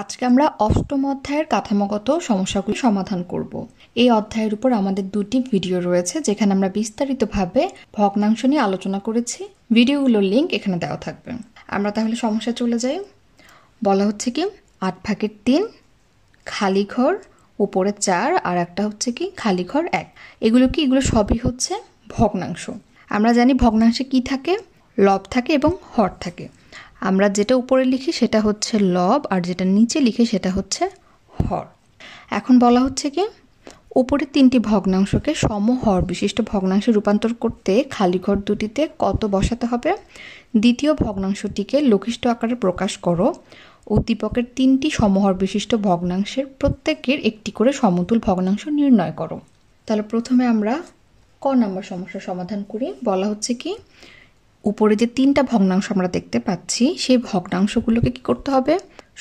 আজকে আমরা অষ্টম অধ্যায়ের কাঠামোগত সমস্যাগুলি সমাধান করব এই অধ্যায়ের উপর আমাদের দুটি ভিডিও রয়েছে যেখানে আমরা বিস্তারিতভাবে ভগ্নাংশ নিয়ে আলোচনা করেছি ভিডিওগুলোর লিঙ্ক এখানে দেওয়া থাকবে আমরা তাহলে সমস্যা চলে যাই বলা হচ্ছে কি আট ভাগের তিন খালি ঘর উপরে চার আর একটা হচ্ছে কি খালি ঘর এক এগুলো কি এগুলো সবই হচ্ছে ভগ্নাংশ আমরা জানি ভগ্নাংশে কি থাকে লব থাকে এবং হর থাকে আমরা যেটা উপরে লিখি সেটা হচ্ছে লব আর যেটা নিচে লিখি সেটা হচ্ছে হর এখন বলা হচ্ছে কি উপরে তিনটি ভগ্নাংশকে সমহর বিশিষ্ট ভগ্নাংশে রূপান্তর করতে খালি ঘর দুটিতে কত বসাতে হবে দ্বিতীয় ভগ্নাংশটিকে লঘিষ্ঠ আকারে প্রকাশ করো উদ্দীপকের তিনটি সমহর বিশিষ্ট ভগ্নাংশের প্রত্যেকের একটি করে সমতুল ভগ্নাংশ নির্ণয় করো তাহলে প্রথমে আমরা ক নাম্বার সমস্যার সমাধান করি বলা হচ্ছে কি উপরে যে তিনটা ভগ্নাংশ আমরা দেখতে পাচ্ছি সেই ভগ্নাংশগুলোকে কি করতে হবে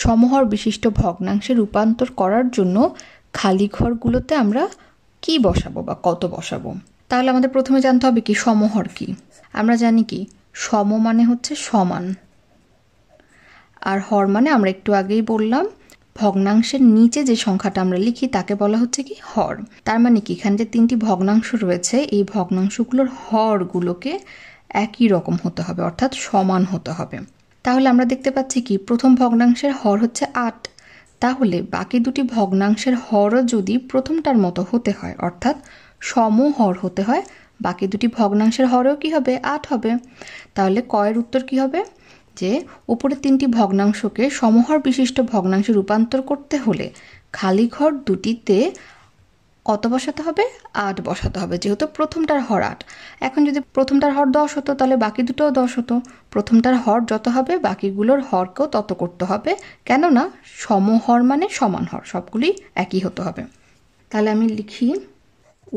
সমহর বিশিষ্ট ভগ্নাংশে রূপান্তর করার জন্য খালি ঘরগুলোতে আমরা কি বসাবো বা কত বসাবো তাহলে আমাদের প্রথমে জানতে হবে কি সমহর কি আমরা জানি কি সম মানে হচ্ছে সমান আর হর মানে আমরা একটু আগেই বললাম ভগ্নাংশের নিচে যে সংখ্যাটা আমরা লিখি তাকে বলা হচ্ছে কি হর তার মানে কি এখানে যে তিনটি ভগ্নাংশ রয়েছে এই ভগ্নাংশগুলোর হরগুলোকে একই রকম হতে হবে অর্থাৎ সমান হতে হবে তাহলে আমরা দেখতে পাচ্ছি কি প্রথম ভগ্নাংশের হর হচ্ছে আট তাহলে বাকি দুটি ভগ্নাংশের হরও যদি প্রথমটার মতো হতে হয় অর্থাৎ সমহর হতে হয় বাকি দুটি ভগ্নাংশের হরও কি হবে আট হবে তাহলে কয়ের উত্তর কি হবে যে উপরে তিনটি ভগ্নাংশকে সমহর বিশিষ্ট ভগ্নাংশে রূপান্তর করতে হলে খালি ঘর দুটিতে কত বসাতে হবে আট বসাতে হবে যেহেতু প্রথমটার হর আট এখন যদি প্রথমটার হর দশ হতো তাহলে বাকি দুটোও দশ হতো প্রথমটার হর যত হবে বাকিগুলোর হরকেও তত করতে হবে কেননা সমহর মানে সমান হর সবগুলি একই হতে হবে তাহলে আমি লিখি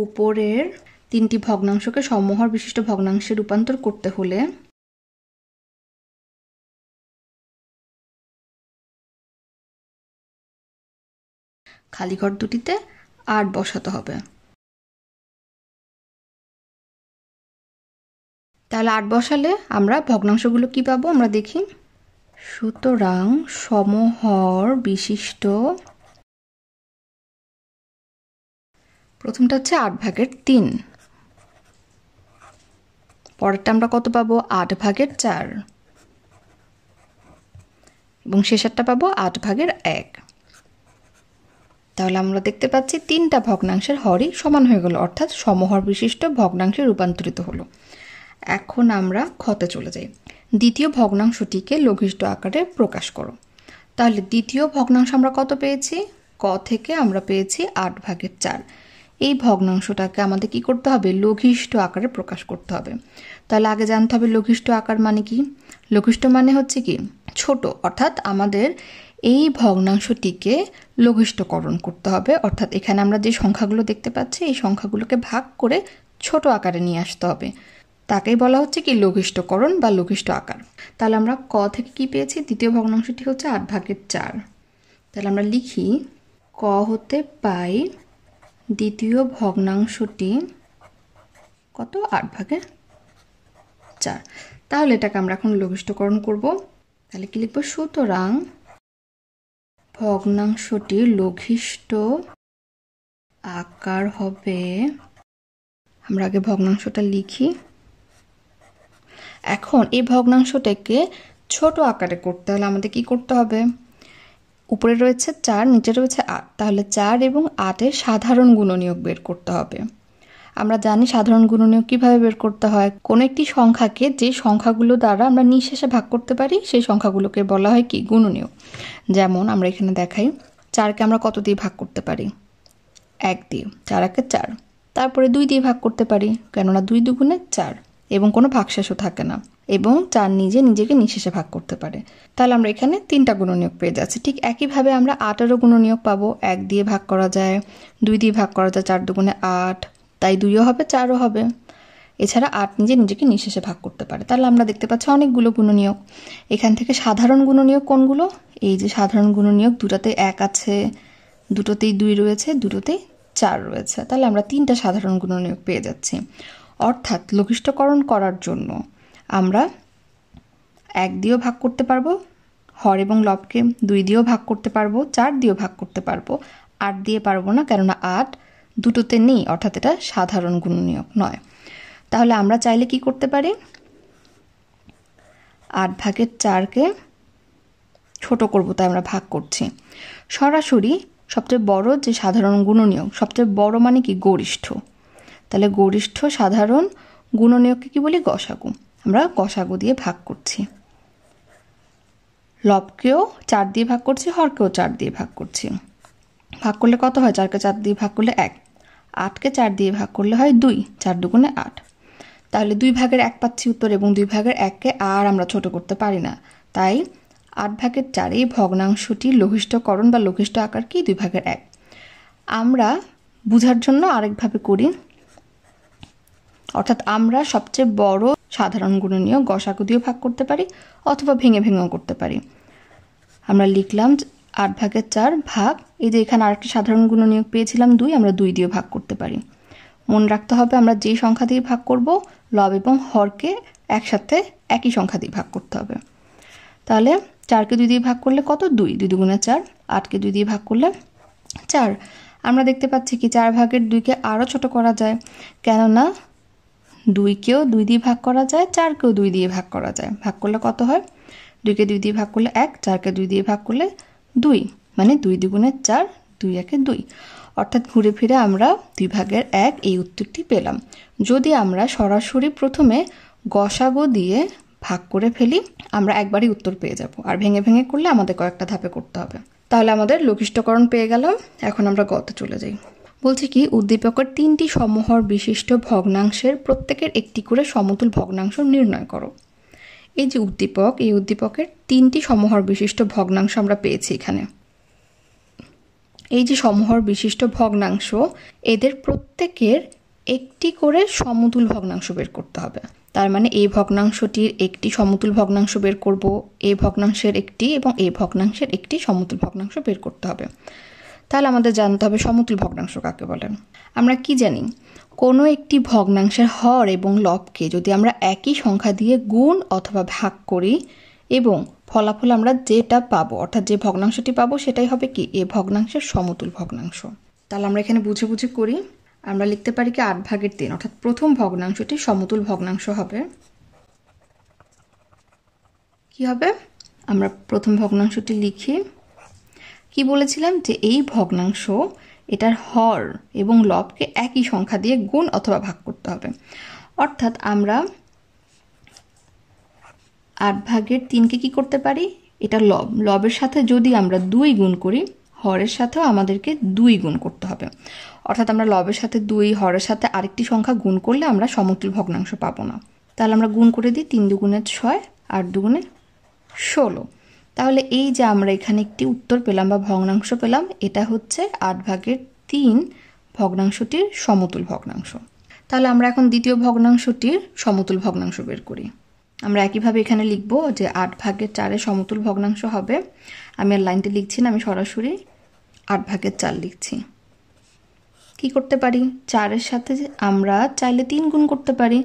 উপরের তিনটি ভগ্নাংশকে সমহর বিশিষ্ট ভগ্নাংশে রূপান্তর করতে হলে খালি ঘর দুটিতে আট বসাতে হবে তাহলে আট বসালে আমরা ভগ্নাংশগুলো কি পাবো আমরা দেখি সুতরাং সমহর বিশিষ্ট প্রথমটা হচ্ছে আট ভাগের তিন পরেরটা আমরা কত পাবো আট ভাগের চার এবং শেষারটা পাবো আট ভাগের এক তাহলে আমরা দেখতে পাচ্ছি তিনটা ভগ্নাংশের হরই সমান হয়ে গেল অর্থাৎ সমহর বিশিষ্ট ভগ্নাংশে রূপান্তরিত হলো এখন আমরা ক্ষতে চলে যাই দ্বিতীয় ভগ্নাংশটিকে লঘিষ্ঠ আকারে প্রকাশ করো তাহলে দ্বিতীয় ভগ্নাংশ আমরা কত পেয়েছি ক থেকে আমরা পেয়েছি আট ভাগের চার এই ভগ্নাংশটাকে আমাদের কি করতে হবে লঘিষ্ট আকারে প্রকাশ করতে হবে তাহলে আগে জানতে হবে লঘিষ্ট আকার মানে কি লঘিষ্ঠ মানে হচ্ছে কি ছোট অর্থাৎ আমাদের এই ভগ্নাংশটিকে লঘিষ্ঠকরণ করতে হবে অর্থাৎ এখানে আমরা যে সংখ্যাগুলো দেখতে পাচ্ছি এই সংখ্যাগুলোকে ভাগ করে ছোট আকারে নিয়ে আসতে হবে তাকেই বলা হচ্ছে কি লঘিষ্ঠকরণ বা লঘিষ্ঠ আকার তাহলে আমরা ক থেকে কি পেয়েছি দ্বিতীয় ভগ্নাংশটি হচ্ছে আট ভাগের চার তাহলে আমরা লিখি ক হতে পাই দ্বিতীয় ভগ্নাংশটি কত আট ভাগে চার তাহলে এটাকে আমরা এখন লঘিষ্ঠকরণ করব তাহলে কি লিখবো সুতরাং ভগ্নাংশটির লঘিষ্ঠ আকার হবে আমরা আগে ভগ্নাংশটা লিখি এখন এই ভগ্নাংশটাকে ছোট আকারে করতে হলে আমাদের কি করতে হবে উপরে রয়েছে চার নিচে রয়েছে আট তাহলে চার এবং আটের সাধারণ গুণনীয়ক বের করতে হবে আমরা জানি সাধারণ গুণনীয় কিভাবে বের করতে হয় কোনো একটি সংখ্যাকে যে সংখ্যাগুলো দ্বারা আমরা নিঃশেষে ভাগ করতে পারি সেই সংখ্যাগুলোকে বলা হয় কি গুণনীয় যেমন আমরা এখানে দেখাই চারকে আমরা কত দিয়ে ভাগ করতে পারি এক দিয়ে চার একে চার তারপরে দুই দিয়ে ভাগ করতে পারি কেননা দুই দুগুণে চার এবং কোনো ভাগশেষও থাকে না এবং চার নিজে নিজেকে নিঃশেষে ভাগ করতে পারে তাহলে আমরা এখানে তিনটা গুণনীয়ক পেয়ে যাচ্ছি ঠিক একইভাবে আমরা আটেরও গুণনীয়ক পাবো এক দিয়ে ভাগ করা যায় দুই দিয়ে ভাগ করা যায় চার দুগুণে আট তাই দুইও হবে চারও হবে এছাড়া আট নিজে নিজেকে নিঃশেষে ভাগ করতে পারে তাহলে আমরা দেখতে পাচ্ছি অনেকগুলো গুণনীয়ক এখান থেকে সাধারণ গুণনীয়ক কোনগুলো এই যে সাধারণ গুণনীয়ক দুটাতে এক আছে দুটোতেই দুই রয়েছে দুটোতেই চার রয়েছে তাহলে আমরা তিনটা সাধারণ গুণনীয়ক পেয়ে যাচ্ছি অর্থাৎ লঘিষ্ঠকরণ করার জন্য আমরা এক দিয়েও ভাগ করতে পারবো হর এবং লবকে দুই দিয়েও ভাগ করতে পারবো চার দিয়েও ভাগ করতে পারবো আট দিয়ে পারবো না কেননা আট দুটোতে নেই অর্থাৎ এটা সাধারণ গুণনীয়ক নয় তাহলে আমরা চাইলে কি করতে পারি আট ভাগের চারকে ছোট করব তাই আমরা ভাগ করছি সরাসরি সবচেয়ে বড় যে সাধারণ গুণনীয়ক সবচেয়ে বড় মানে কি গরিষ্ঠ তাহলে গরিষ্ঠ সাধারণ গুণনীয়ককে কি বলি গসাগু আমরা গসাগু দিয়ে ভাগ করছি লবকেও চার দিয়ে ভাগ করছি হরকেও চার দিয়ে ভাগ করছি ভাগ করলে কত হয় চারকে চার দিয়ে ভাগ করলে এক আটকে চার দিয়ে ভাগ করলে হয় দুই চার দুগুণে আট তাহলে দুই ভাগের এক পাচ্ছি উত্তর এবং দুই ভাগের এককে আর আমরা ছোট করতে পারি না তাই আট ভাগের চারে ভগ্নাংশটি লঘিষ্ঠকরণ বা লঘিষ্ঠ আকার কি দুই ভাগের এক আমরা বুঝার জন্য আরেকভাবে করি অর্থাৎ আমরা সবচেয়ে বড় সাধারণ গুণনীয় গসাকু দিয়েও ভাগ করতে পারি অথবা ভেঙে ভেঙেও করতে পারি আমরা লিখলাম আট ভাগের চার ভাগ এই যে এখানে আরেকটা সাধারণ নিয়োগ পেয়েছিলাম দুই আমরা দুই দিয়ে ভাগ করতে পারি মনে রাখতে হবে আমরা যে সংখ্যা দিয়ে ভাগ করব লব এবং হরকে একসাথে একই সংখ্যা দিয়ে ভাগ করতে হবে তাহলে চারকে দুই দিয়ে ভাগ করলে কত দুই দুই দুগুণে চার আটকে দুই দিয়ে ভাগ করলে চার আমরা দেখতে পাচ্ছি কি চার ভাগের দুইকে আরও ছোট করা যায় কেননা দুইকেও দুই দিয়ে ভাগ করা যায় চারকেও দুই দিয়ে ভাগ করা যায় ভাগ করলে কত হয় দুইকে দুই দিয়ে ভাগ করলে এক চারকে দুই দিয়ে ভাগ করলে দুই মানে দুই দ্বিগুণের চার দুই একে দুই অর্থাৎ ঘুরে ফিরে আমরা দুই ভাগের এক এই উত্তরটি পেলাম যদি আমরা সরাসরি প্রথমে গসাগো দিয়ে ভাগ করে ফেলি আমরা একবারই উত্তর পেয়ে যাব আর ভেঙে ভেঙে করলে আমাদের কয়েকটা ধাপে করতে হবে তাহলে আমাদের লঘিষ্ঠকরণ পেয়ে গেলাম এখন আমরা গতে চলে যাই বলছি কি উদ্দীপকের তিনটি সমহর বিশিষ্ট ভগ্নাংশের প্রত্যেকের একটি করে সমতুল ভগ্নাংশ নির্ণয় করো এই যে উদ্দীপক এই উদ্দীপকের তিনটি সমহর বিশিষ্ট ভগ্নাংশ আমরা পেয়েছি এখানে এই যে সমহর বিশিষ্ট ভগ্নাংশ এদের প্রত্যেকের একটি করে সমতুল ভগ্নাংশ বের করতে হবে তার মানে এই ভগ্নাংশটির একটি সমতুল ভগ্নাংশ বের করব এই ভগ্নাংশের একটি এবং এই ভগ্নাংশের একটি সমতুল ভগ্নাংশ বের করতে হবে তাহলে আমাদের জানতে হবে সমতুল ভগ্নাংশ কাকে বলেন আমরা কি জানি কোনো একটি ভগ্নাংশের হর এবং লবকে যদি আমরা একই সংখ্যা দিয়ে গুণ অথবা ভাগ করি এবং ফলাফল আমরা যেটা পাবো অর্থাৎ যে ভগ্নাংশটি পাবো সেটাই হবে কি এ ভগ্নাংশের সমতুল ভগ্নাংশ তাহলে আমরা এখানে বুঝে বুঝে করি আমরা লিখতে পারি কি আট ভাগের তিন অর্থাৎ প্রথম ভগ্নাংশটি সমতুল ভগ্নাংশ হবে কি হবে আমরা প্রথম ভগ্নাংশটি লিখি কি বলেছিলাম যে এই ভগ্নাংশ এটার হর এবং লবকে একই সংখ্যা দিয়ে গুণ অথবা ভাগ করতে হবে অর্থাৎ আমরা আট ভাগের তিনকে কি করতে পারি এটা লব লবের সাথে যদি আমরা দুই গুণ করি হরের সাথেও আমাদেরকে দুই গুণ করতে হবে অর্থাৎ আমরা লবের সাথে দুই হরের সাথে আরেকটি সংখ্যা গুণ করলে আমরা সমতুল ভগ্নাংশ পাবো না তাহলে আমরা গুণ করে দিই তিন দুগুণে ছয় আট দুগুণে ষোলো তাহলে এই যে আমরা এখানে একটি উত্তর পেলাম বা ভগ্নাংশ পেলাম এটা হচ্ছে আট ভাগের তিন ভগ্নাংশটির সমতুল ভগ্নাংশ তাহলে আমরা এখন দ্বিতীয় ভগ্নাংশটির সমতুল ভগ্নাংশ বের করি আমরা একইভাবে এখানে লিখব যে আট ভাগের চারে সমতুল ভগ্নাংশ হবে আমি আর লাইনটি লিখছি না আমি সরাসরি আট ভাগের চার লিখছি কি করতে পারি চারের সাথে আমরা চাইলে তিন গুণ করতে পারি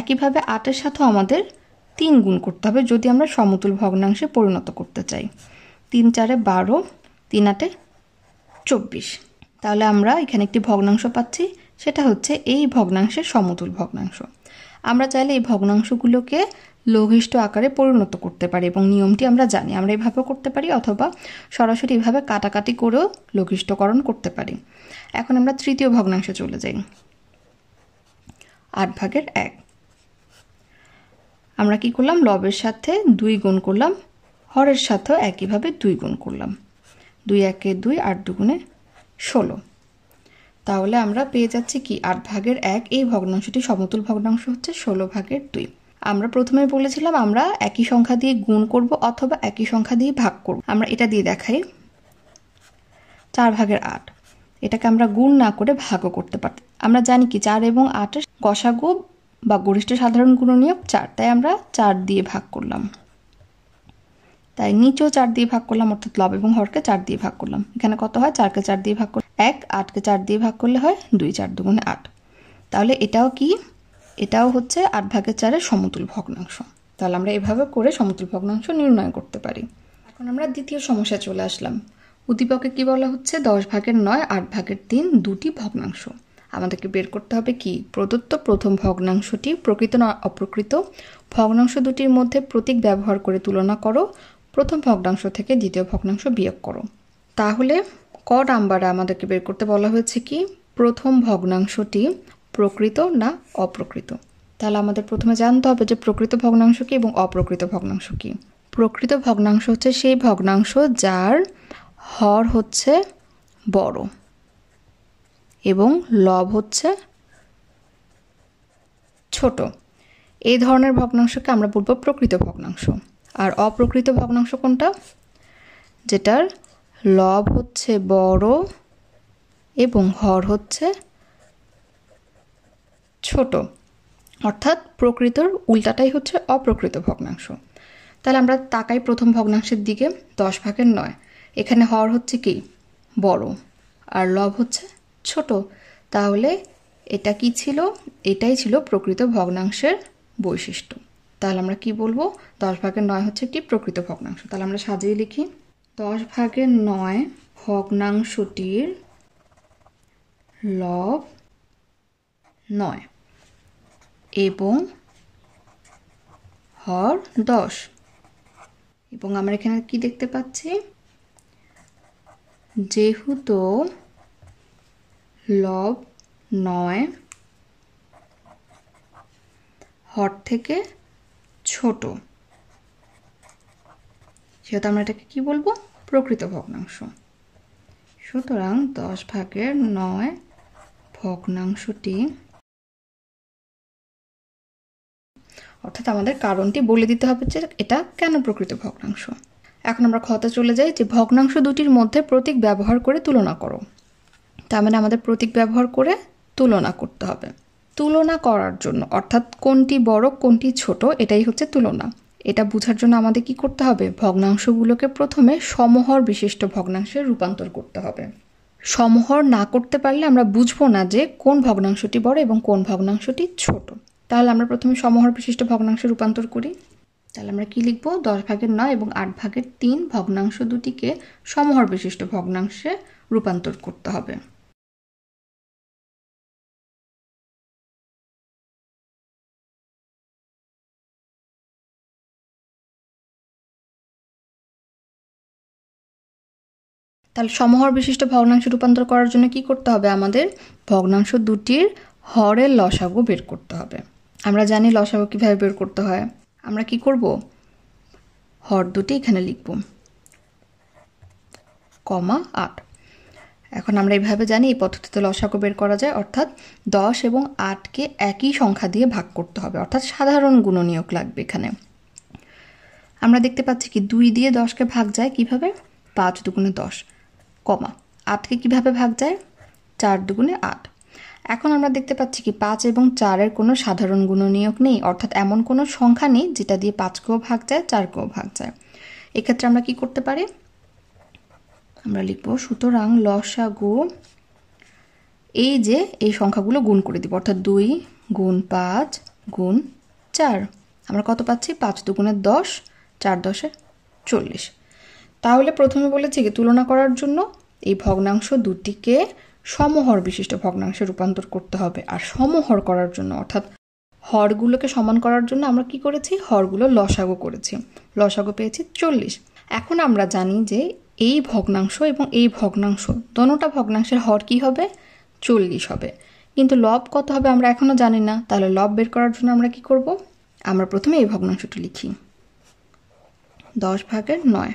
একইভাবে আটের সাথেও আমাদের তিন গুণ করতে হবে যদি আমরা সমতুল ভগ্নাংশে পরিণত করতে চাই তিন চারে বারো তিন আটে চব্বিশ তাহলে আমরা এখানে একটি ভগ্নাংশ পাচ্ছি সেটা হচ্ছে এই ভগ্নাংশের সমতুল ভগ্নাংশ আমরা চাইলে এই ভগ্নাংশগুলোকে লঘিষ্ঠ আকারে পরিণত করতে পারি এবং নিয়মটি আমরা জানি আমরা এভাবেও করতে পারি অথবা সরাসরি এভাবে কাটাকাটি করেও লঘিষ্ঠকরণ করতে পারি এখন আমরা তৃতীয় ভগ্নাংশে চলে যাই আট ভাগের এক আমরা কি করলাম লবের সাথে দুই গুণ করলাম হরের সাথেও একইভাবে দুই গুণ করলাম দুই একে দুই আট দুগুণে ষোলো তাহলে আমরা পেয়ে যাচ্ছি কি আট ভাগের এক এই ভগ্নাংশটি সমতুল ভগ্নাংশ হচ্ছে ষোলো ভাগের দুই আমরা প্রথমে বলেছিলাম আমরা একই সংখ্যা দিয়ে গুণ করব অথবা একই সংখ্যা দিয়ে ভাগ করব আমরা এটা দিয়ে দেখাই চার ভাগের আট এটাকে আমরা গুণ না করে ভাগও করতে পারি আমরা জানি কি চার এবং আটের গসাগু বা গরিষ্ঠ সাধারণ গুণনীয়ক চার তাই আমরা চার দিয়ে ভাগ করলাম তাই নিচেও চার দিয়ে ভাগ করলাম অর্থাৎ লব এবং হরকে চার দিয়ে ভাগ করলাম এখানে কত হয় চারকে চার দিয়ে ভাগ করলাম এক আটকে চার দিয়ে ভাগ করলে হয় দুই চার দুগুণে আট তাহলে এটাও কি এটাও হচ্ছে আট ভাগের চারের সমতুল ভগ্নাংশ তাহলে আমরা এভাবে করে সমতুল ভগ্নাংশ নির্ণয় করতে পারি এখন আমরা দ্বিতীয় সমস্যা চলে আসলাম উদ্দীপকে কি বলা হচ্ছে দশ ভাগের নয় আট ভাগের তিন দুটি ভগ্নাংশ আমাদেরকে বের করতে হবে কি প্রদত্ত প্রথম ভগ্নাংশটি প্রকৃত না অপ্রকৃত ভগ্নাংশ দুটির মধ্যে প্রতীক ব্যবহার করে তুলনা করো প্রথম ভগ্নাংশ থেকে দ্বিতীয় ভগ্নাংশ বিয়োগ করো তাহলে ক নাম্বারে আমাদেরকে বের করতে বলা হয়েছে কি প্রথম ভগ্নাংশটি প্রকৃত না অপ্রকৃত তাহলে আমাদের প্রথমে জানতে হবে যে প্রকৃত ভগ্নাংশ কী এবং অপ্রকৃত ভগ্নাংশ কী প্রকৃত ভগ্নাংশ হচ্ছে সেই ভগ্নাংশ যার হর হচ্ছে বড় এবং লব হচ্ছে ছোট এই ধরনের ভগ্নাংশকে আমরা বলবো প্রকৃত ভগ্নাংশ আর অপ্রকৃত ভগ্নাংশ কোনটা যেটার লব হচ্ছে বড় এবং হর হচ্ছে ছোট অর্থাৎ প্রকৃতর উল্টাটাই হচ্ছে অপ্রকৃত ভগ্নাংশ তাহলে আমরা তাকাই প্রথম ভগ্নাংশের দিকে দশ ভাগের নয় এখানে হর হচ্ছে কি বড় আর লব হচ্ছে ছোট তাহলে এটা কি ছিল এটাই ছিল প্রকৃত ভগ্নাংশের বৈশিষ্ট্য তাহলে আমরা কি বলবো দশ ভাগের নয় হচ্ছে একটি প্রকৃত ভগ্নাংশ তাহলে আমরা সাজিয়ে লিখি দশ ভাগের নয় ভগ্নাংশটির লব নয় এবং হর দশ এবং আমরা এখানে কি দেখতে পাচ্ছি যেহেতু লব নয় হর থেকে ছোট সেহেতু আমরা এটাকে কি বলবো প্রকৃত ভগ্নাংশ সুতরাং দশ ভাগের নয় ভগ্নাংশটি অর্থাৎ আমাদের কারণটি বলে দিতে হবে যে এটা কেন প্রকৃত ভগ্নাংশ এখন আমরা ক্ষতে চলে যাই যে ভগ্নাংশ দুটির মধ্যে প্রতীক ব্যবহার করে তুলনা করো তার মানে আমাদের প্রতীক ব্যবহার করে তুলনা করতে হবে তুলনা করার জন্য অর্থাৎ কোনটি বড় কোনটি ছোট এটাই হচ্ছে তুলনা এটা বোঝার জন্য আমাদের কি করতে হবে ভগ্নাংশগুলোকে প্রথমে সমহর বিশিষ্ট ভগ্নাংশে রূপান্তর করতে হবে সমহর না করতে পারলে আমরা বুঝবো না যে কোন ভগ্নাংশটি বড় এবং কোন ভগ্নাংশটি ছোট তাহলে আমরা প্রথমে সমহর বিশিষ্ট ভগ্নাংশে রূপান্তর করি তাহলে আমরা কি লিখব দশ ভাগের নয় এবং আট ভাগের তিন ভগ্নাংশ দুটিকে সমহর বিশিষ্ট ভগ্নাংশে রূপান্তর করতে হবে তাহলে সমহর বিশিষ্ট ভগ্নাংশ রূপান্তর করার জন্য কি করতে হবে আমাদের ভগ্নাংশ দুটির হরের লসাগু বের করতে হবে আমরা জানি লসাগু কীভাবে বের করতে হয় আমরা কি করব হর দুটি এখানে লিখব কমা আট এখন আমরা এইভাবে জানি এই পদ্ধতিতে লসাগু বের করা যায় অর্থাৎ দশ এবং আটকে একই সংখ্যা দিয়ে ভাগ করতে হবে অর্থাৎ সাধারণ গুণনীয়ক লাগবে এখানে আমরা দেখতে পাচ্ছি কি দুই দিয়ে দশকে ভাগ যায় কিভাবে পাঁচ দুগুণে দশ কমা আটকে কিভাবে ভাগ যায় চার দুগুণে আট এখন আমরা দেখতে পাচ্ছি কি পাঁচ এবং চারের কোনো সাধারণ গুণনীয়ক নেই অর্থাৎ এমন কোনো সংখ্যা নেই যেটা দিয়ে পাঁচকেও ভাগ যায় চারকেও ভাগ যায় এক্ষেত্রে আমরা কি করতে পারি আমরা লিখব সুতরাং লসা গো এই যে এই সংখ্যাগুলো গুণ করে দিব অর্থাৎ দুই গুণ পাঁচ গুণ চার আমরা কত পাচ্ছি পাঁচ দুগুণের দশ চার দশে চল্লিশ তাহলে প্রথমে বলেছি কি তুলনা করার জন্য এই ভগ্নাংশ দুটিকে সমহর বিশিষ্ট ভগ্নাংশে রূপান্তর করতে হবে আর সমহর করার জন্য অর্থাৎ হরগুলোকে সমান করার জন্য আমরা কি করেছি হরগুলো লসাগো করেছি লসাগো পেয়েছি চল্লিশ এখন আমরা জানি যে এই ভগ্নাংশ এবং এই ভগ্নাংশ দনোটা ভগ্নাংশের হর কি হবে চল্লিশ হবে কিন্তু লব কত হবে আমরা এখনও জানি না তাহলে লব বের করার জন্য আমরা কি করব আমরা প্রথমে এই ভগ্নাংশটি লিখি দশ ভাগের নয়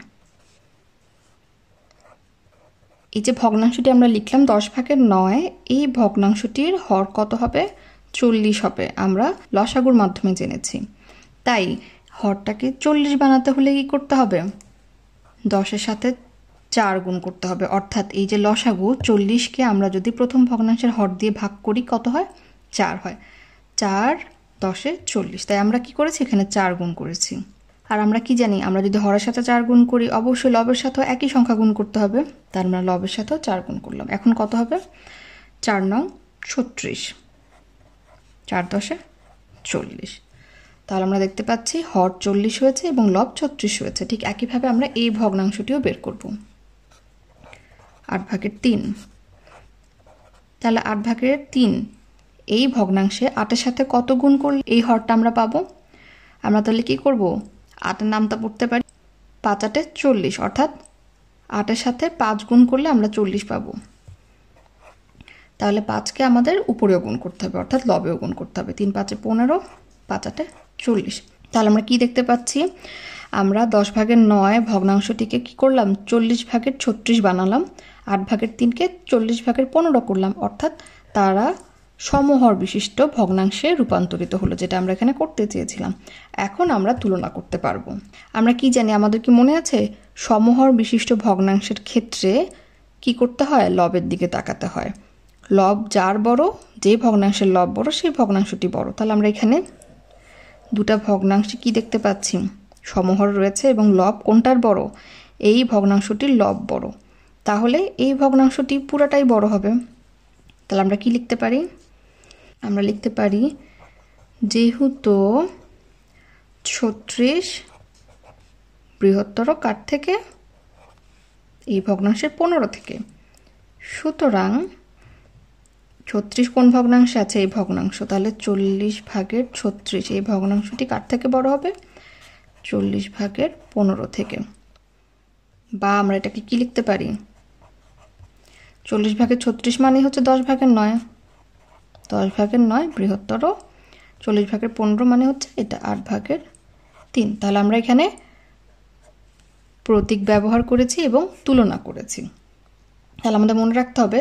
এই যে ভগ্নাংশটি আমরা লিখলাম দশ ভাগের নয় এই ভগ্নাংশটির হর কত হবে চল্লিশ হবে আমরা লসাগুর মাধ্যমে জেনেছি তাই হরটাকে চল্লিশ বানাতে হলে কি করতে হবে দশের সাথে চার গুণ করতে হবে অর্থাৎ এই যে লসাগু চল্লিশকে আমরা যদি প্রথম ভগ্নাংশের হর দিয়ে ভাগ করি কত হয় চার হয় চার দশে চল্লিশ তাই আমরা কি করেছি এখানে চার গুণ করেছি আর আমরা কি জানি আমরা যদি হরের সাথে চার গুণ করি অবশ্যই লবের সাথেও একই সংখ্যা গুণ করতে হবে তার আমরা মানে লবের সাথেও চার গুণ করলাম এখন কত হবে চার নং ছত্রিশ চার দশে চল্লিশ তাহলে আমরা দেখতে পাচ্ছি হর চল্লিশ হয়েছে এবং লব ছত্রিশ হয়েছে ঠিক একইভাবে আমরা এই ভগ্নাংশটিও বের করব আট ভাগের তিন তাহলে আট ভাগের তিন এই ভগ্নাংশে আটের সাথে কত গুণ করলে এই হরটা আমরা পাবো আমরা তাহলে কি করবো আটের নামটা পড়তে পারি পাঁচ আটে চল্লিশ অর্থাৎ আটের সাথে পাঁচ গুণ করলে আমরা চল্লিশ পাবো তাহলে পাঁচকে আমাদের উপরেও গুণ করতে হবে অর্থাৎ লবেও গুণ করতে হবে তিন পাঁচে পনেরো পাঁচ আটে চল্লিশ তাহলে আমরা কি দেখতে পাচ্ছি আমরা দশ ভাগের নয় ভগ্নাংশটিকে কি করলাম চল্লিশ ভাগের ছত্রিশ বানালাম আট ভাগের তিনকে চল্লিশ ভাগের পনেরো করলাম অর্থাৎ তারা সমহর বিশিষ্ট ভগ্নাংশে রূপান্তরিত হলো যেটা আমরা এখানে করতে চেয়েছিলাম এখন আমরা তুলনা করতে পারবো আমরা কি জানি আমাদের কি মনে আছে সমহর বিশিষ্ট ভগ্নাংশের ক্ষেত্রে কি করতে হয় লবের দিকে তাকাতে হয় লব যার বড় যে ভগ্নাংশের লব বড় সেই ভগ্নাংশটি বড় তাহলে আমরা এখানে দুটা ভগ্নাংশে কি দেখতে পাচ্ছি সমহর রয়েছে এবং লব কোনটার বড় এই ভগ্নাংশটির লব বড় তাহলে এই ভগ্নাংশটি পুরাটাই বড় হবে তাহলে আমরা কি লিখতে পারি আমরা লিখতে পারি যেহেতু ছত্রিশ বৃহত্তর কার থেকে এই ভগ্নাংশের পনেরো থেকে সুতরাং ছত্রিশ কোন ভগ্নাংশে আছে এই ভগ্নাংশ তাহলে চল্লিশ ভাগের ছত্রিশ এই ভগ্নাংশটি কার থেকে বড় হবে চল্লিশ ভাগের পনেরো থেকে বা আমরা এটাকে কি লিখতে পারি চল্লিশ ভাগের ছত্রিশ মানেই হচ্ছে দশ ভাগের নয় দশ ভাগের নয় বৃহত্তর চল্লিশ ভাগের পনেরো মানে হচ্ছে এটা আট ভাগের তিন তাহলে আমরা এখানে প্রতীক ব্যবহার করেছি এবং তুলনা করেছি তাহলে আমাদের মনে রাখতে হবে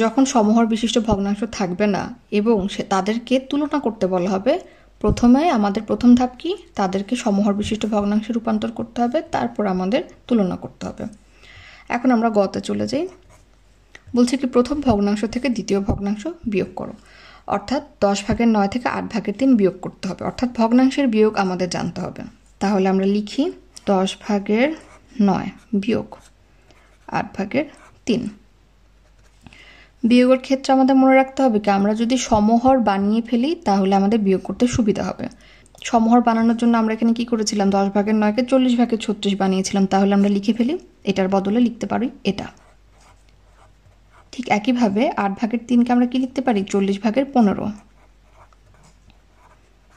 যখন সমহর বিশিষ্ট ভগ্নাংশ থাকবে না এবং সে তাদেরকে তুলনা করতে বলা হবে প্রথমে আমাদের প্রথম ধাপ কি তাদেরকে সমহর বিশিষ্ট ভগ্নাংশে রূপান্তর করতে হবে তারপর আমাদের তুলনা করতে হবে এখন আমরা গতে চলে যাই বলছে কি প্রথম ভগ্নাংশ থেকে দ্বিতীয় ভগ্নাংশ বিয়োগ করো অর্থাৎ দশ ভাগের নয় থেকে আট ভাগের তিন বিয়োগ করতে হবে অর্থাৎ ভগ্নাংশের বিয়োগ আমাদের জানতে হবে তাহলে আমরা লিখি দশ ভাগের নয় বিয়োগ আট ভাগের তিন বিয়োগের ক্ষেত্রে আমাদের মনে রাখতে হবে কি আমরা যদি সমহর বানিয়ে ফেলি তাহলে আমাদের বিয়োগ করতে সুবিধা হবে সমহর বানানোর জন্য আমরা এখানে কি করেছিলাম দশ ভাগের নয়কে চল্লিশ ভাগের ছত্রিশ বানিয়েছিলাম তাহলে আমরা লিখে ফেলি এটার বদলে লিখতে পারি এটা ঠিক একইভাবে আট ভাগের তিনকে আমরা কি লিখতে পারি চল্লিশ ভাগের পনেরো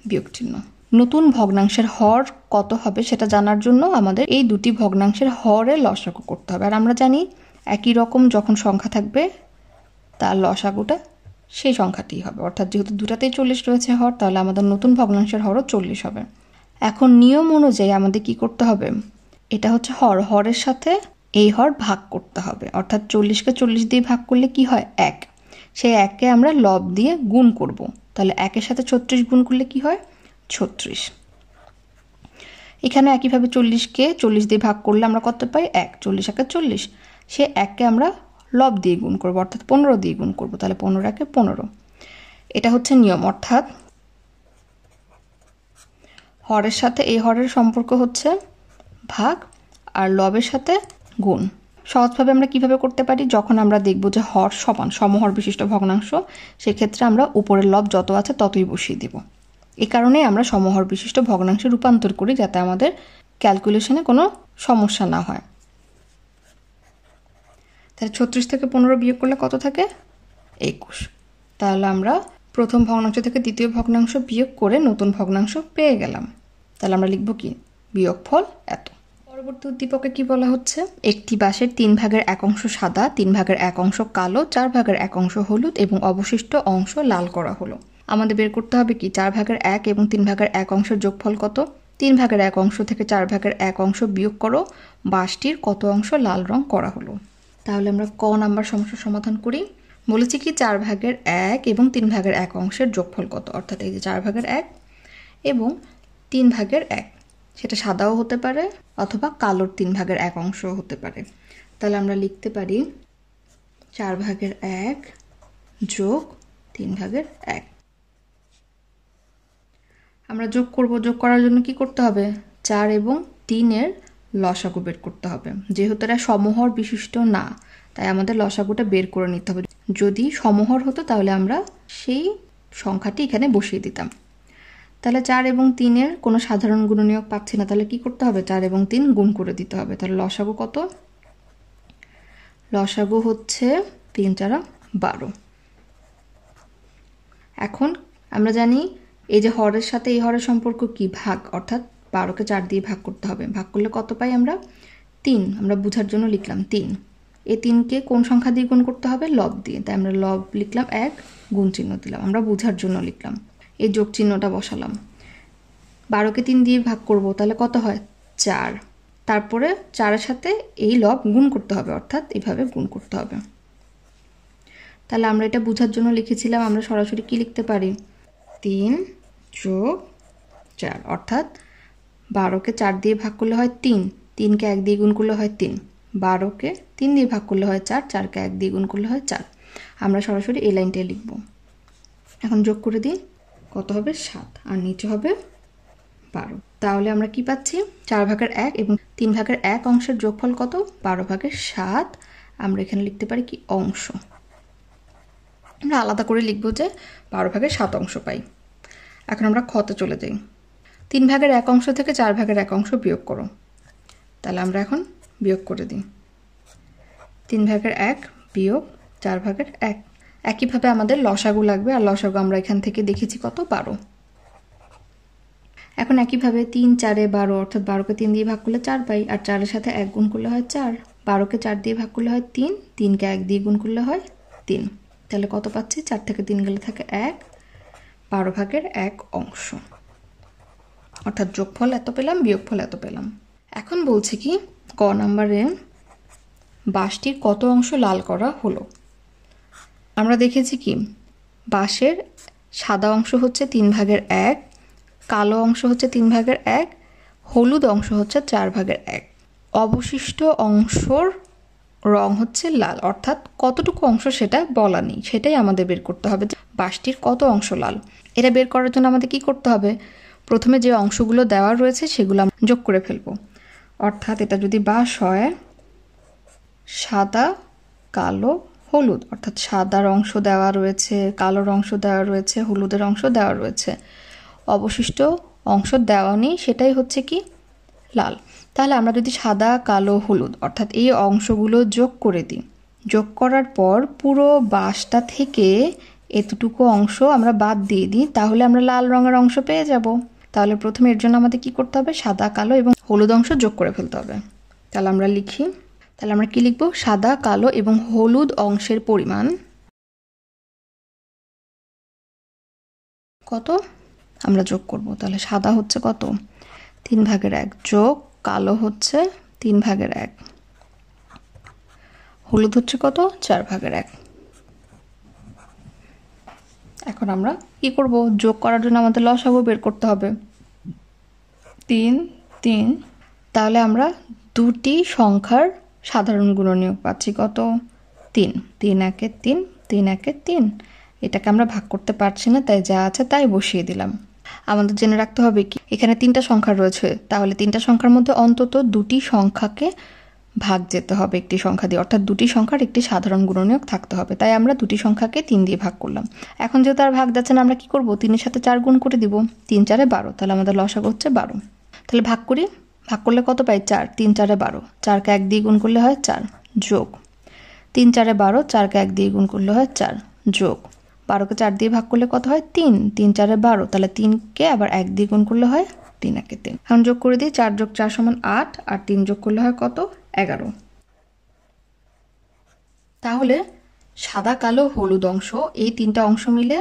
বিয়োগ চিহ্ন নতুন ভগ্নাংশের হর কত হবে সেটা জানার জন্য আমাদের এই দুটি ভগ্নাংশের হরে লসাগু করতে হবে আর আমরা জানি একই রকম যখন সংখ্যা থাকবে তার লসাগুটা সেই সংখ্যাটি হবে অর্থাৎ যেহেতু দুটাতেই চল্লিশ রয়েছে হর তাহলে আমাদের নতুন ভগ্নাংশের হরও চল্লিশ হবে এখন নিয়ম অনুযায়ী আমাদের কি করতে হবে এটা হচ্ছে হর হরের সাথে এই হর ভাগ করতে হবে অর্থাৎ চল্লিশকে চল্লিশ দিয়ে ভাগ করলে কি হয় এক সেই এককে আমরা লব দিয়ে গুণ করব তাহলে একের সাথে ছত্রিশ গুণ করলে কি হয় ছত্রিশ এখানে একইভাবে চল্লিশকে চল্লিশ দিয়ে ভাগ করলে আমরা কত পাই এক চল্লিশ একে চল্লিশ সে এককে আমরা লব দিয়ে গুণ করবো অর্থাৎ পনেরো দিয়ে গুণ করবো তাহলে পনেরো একে পনেরো এটা হচ্ছে নিয়ম অর্থাৎ হরের সাথে এই হরের সম্পর্ক হচ্ছে ভাগ আর লবের সাথে গুণ সহজভাবে আমরা কিভাবে করতে পারি যখন আমরা দেখব যে হর সমান সমহর বিশিষ্ট ভগ্নাংশ সেক্ষেত্রে আমরা উপরের লব যত আছে ততই বসিয়ে দেব এ কারণে আমরা সমহর বিশিষ্ট ভগ্নাংশে রূপান্তর করি যাতে আমাদের ক্যালকুলেশনে কোনো সমস্যা না হয় তাহলে ছত্রিশ থেকে পনেরো বিয়োগ করলে কত থাকে একুশ তাহলে আমরা প্রথম ভগ্নাংশ থেকে দ্বিতীয় ভগ্নাংশ বিয়োগ করে নতুন ভগ্নাংশ পেয়ে গেলাম তাহলে আমরা লিখব কি বিয়োগফল এত পরবর্তী উদ্দীপকে কি বলা হচ্ছে একটি বাঁশের তিন ভাগের এক অংশ সাদা তিন ভাগের এক অংশ কালো চার ভাগের এক অংশ হলুদ এবং অবশিষ্ট অংশ লাল করা হলো আমাদের বের করতে হবে কি চার ভাগের এক এবং তিন ভাগের এক অংশের যোগফল কত তিন ভাগের এক অংশ থেকে চার ভাগের এক অংশ বিয়োগ করো বাসটির কত অংশ লাল রং করা হলো তাহলে আমরা ক নাম্বার সমস্যার সমাধান করি বলেছি কি চার ভাগের এক এবং তিন ভাগের এক অংশের যোগফল কত অর্থাৎ এই যে চার ভাগের এক এবং তিন ভাগের এক সেটা সাদাও হতে পারে অথবা কালোর তিন ভাগের এক অংশ হতে পারে তাহলে আমরা লিখতে পারি চার ভাগের এক যোগ তিন ভাগের এক আমরা যোগ করব যোগ করার জন্য কি করতে হবে চার এবং তিনের লসাগু বের করতে হবে যেহেতু এটা সমহর বিশিষ্ট না তাই আমাদের লসাগুটা বের করে নিতে হবে যদি সমহর হতো তাহলে আমরা সেই সংখ্যাটি এখানে বসিয়ে দিতাম তাহলে চার এবং তিনের কোনো সাধারণ গুণনীয়ক পাচ্ছি না তাহলে কি করতে হবে চার এবং তিন গুণ করে দিতে হবে তাহলে লসাগু কত লসাগু হচ্ছে তিন চারা বারো এখন আমরা জানি এই যে হরের সাথে এই হরের সম্পর্ক কি ভাগ অর্থাৎ বারোকে চার দিয়ে ভাগ করতে হবে ভাগ করলে কত পাই আমরা তিন আমরা বুঝার জন্য লিখলাম তিন এই তিনকে কোন সংখ্যা দিয়ে গুণ করতে হবে লব দিয়ে তাই আমরা লব লিখলাম এক গুণ চিহ্ন দিলাম আমরা বুঝার জন্য লিখলাম এই যোগ চিহ্নটা বসালাম বারোকে তিন দিয়ে ভাগ করব তাহলে কত হয় চার তারপরে চারের সাথে এই লব গুণ করতে হবে অর্থাৎ এইভাবে গুণ করতে হবে তাহলে আমরা এটা বোঝার জন্য লিখেছিলাম আমরা সরাসরি কি লিখতে পারি তিন যোগ চার অর্থাৎ বারোকে চার দিয়ে ভাগ করলে হয় তিন তিনকে এক দিয়ে গুণ করলে হয় তিন বারোকে তিন দিয়ে ভাগ করলে হয় চার চারকে এক দিয়ে গুণ করলে হয় চার আমরা সরাসরি এই লাইনটাই লিখব এখন যোগ করে দিই কত হবে সাত আর নিচে হবে বারো তাহলে আমরা কি পাচ্ছি চার ভাগের এক এবং তিন ভাগের এক অংশের যোগফল কত বারো ভাগের সাত আমরা এখানে লিখতে পারি কি অংশ আমরা আলাদা করে লিখবো যে বারো ভাগের সাত অংশ পাই এখন আমরা ক্ষতে চলে যাই তিন ভাগের এক অংশ থেকে চার ভাগের এক অংশ বিয়োগ করো তাহলে আমরা এখন বিয়োগ করে দিই তিন ভাগের এক বিয়োগ চার ভাগের এক একইভাবে আমাদের লসাগু লাগবে আর লসাগু আমরা এখান থেকে দেখেছি কত বারো এখন একইভাবে তিন চারে বারো অর্থাৎ বারোকে তিন দিয়ে ভাগ করলে চার পাই আর চারের সাথে এক গুণ করলে হয় চার বারোকে চার দিয়ে ভাগ করলে হয় তিন তিনকে এক দিয়ে গুণ করলে হয় তিন তাহলে কত পাচ্ছি চার থেকে তিন গেলে থাকে এক বারো ভাগের এক অংশ অর্থাৎ যোগফল এত পেলাম বিয়োগফল এত পেলাম এখন বলছি কি ক নাম্বারে বাসটির কত অংশ লাল করা হলো আমরা দেখেছি কি বাঁশের সাদা অংশ হচ্ছে তিন ভাগের এক কালো অংশ হচ্ছে তিন ভাগের এক হলুদ অংশ হচ্ছে চার ভাগের এক অবশিষ্ট অংশর রং হচ্ছে লাল অর্থাৎ কতটুকু অংশ সেটা বলা নেই সেটাই আমাদের বের করতে হবে বাঁশটির কত অংশ লাল এটা বের করার জন্য আমাদের কি করতে হবে প্রথমে যে অংশগুলো দেওয়া রয়েছে সেগুলো যোগ করে ফেলবো অর্থাৎ এটা যদি বাঁশ হয় সাদা কালো হলুদ অর্থাৎ সাদার অংশ দেওয়া রয়েছে কালোর অংশ দেওয়া রয়েছে হলুদের অংশ দেওয়া রয়েছে অবশিষ্ট অংশ দেওয়া নেই সেটাই হচ্ছে কি লাল তাহলে আমরা যদি সাদা কালো হলুদ অর্থাৎ এই অংশগুলো যোগ করে দিই যোগ করার পর পুরো বাসটা থেকে এতটুকু অংশ আমরা বাদ দিয়ে দিই তাহলে আমরা লাল রঙের অংশ পেয়ে যাব তাহলে প্রথমে এর জন্য আমাদের কি করতে হবে সাদা কালো এবং হলুদ অংশ যোগ করে ফেলতে হবে তাহলে আমরা লিখি তাহলে আমরা কি লিখব সাদা কালো এবং হলুদ অংশের পরিমাণ কত আমরা যোগ করব তাহলে সাদা হচ্ছে কত তিন ভাগের এক যোগ কালো হচ্ছে তিন ভাগের এক হলুদ হচ্ছে কত চার ভাগের এক এখন আমরা কি করব যোগ করার জন্য আমাদের লসাগু বের করতে হবে তিন তিন তাহলে আমরা দুটি সংখ্যার সাধারণ গুণনীয় পাচ্ছি কত তিন তিন একে তিন তিন একে তিন এটাকে আমরা ভাগ করতে পারছি না তাই যা আছে তাই বসিয়ে দিলাম আমাদের জেনে রাখতে হবে কি এখানে তিনটা সংখ্যা রয়েছে তাহলে তিনটা সংখ্যার মধ্যে অন্তত দুটি সংখ্যাকে ভাগ যেতে হবে একটি সংখ্যা দিয়ে অর্থাৎ দুটি সংখ্যার একটি সাধারণ গুণনীয়ক থাকতে হবে তাই আমরা দুটি সংখ্যাকে তিন দিয়ে ভাগ করলাম এখন যেহেতু আর ভাগ যাচ্ছে না আমরা কি করব তিনের সাথে চার গুণ করে দিব তিন চারে বারো তাহলে আমাদের লসাগ হচ্ছে বারো তাহলে ভাগ করি ভাগ করলে কত পাই চার তিন চারে বারো চারকে এক দিয়ে গুণ করলে হয় চার যোগ তিন চারে বারো চারকে এক দিয়ে গুণ করলে হয় চার যোগ বারোকে চার দিয়ে ভাগ করলে কত হয় তিন তিন চারে বারো তাহলে তিনকে আবার এক দিয়ে গুণ করলে হয় তিন একে তিন এখন যোগ করে দিই চার যোগ চার সমান আট আর তিন যোগ করলে হয় কত এগারো তাহলে সাদা কালো হলুদ অংশ এই তিনটা অংশ মিলে